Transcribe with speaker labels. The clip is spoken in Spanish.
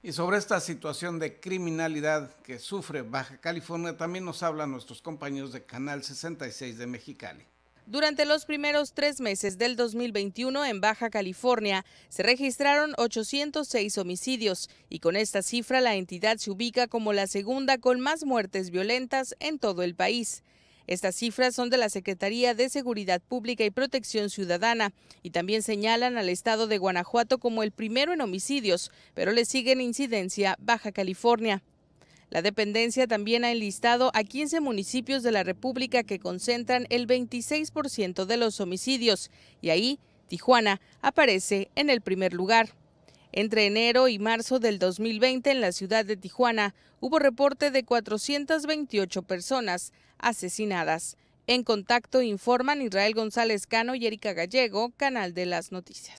Speaker 1: Y sobre esta situación de criminalidad que sufre Baja California también nos hablan nuestros compañeros de Canal 66 de Mexicali.
Speaker 2: Durante los primeros tres meses del 2021 en Baja California se registraron 806 homicidios y con esta cifra la entidad se ubica como la segunda con más muertes violentas en todo el país. Estas cifras son de la Secretaría de Seguridad Pública y Protección Ciudadana y también señalan al estado de Guanajuato como el primero en homicidios, pero le siguen en incidencia Baja California. La dependencia también ha enlistado a 15 municipios de la República que concentran el 26% de los homicidios y ahí Tijuana aparece en el primer lugar. Entre enero y marzo del 2020 en la ciudad de Tijuana hubo reporte de 428 personas asesinadas. En contacto informan Israel González Cano y Erika Gallego, Canal de las Noticias.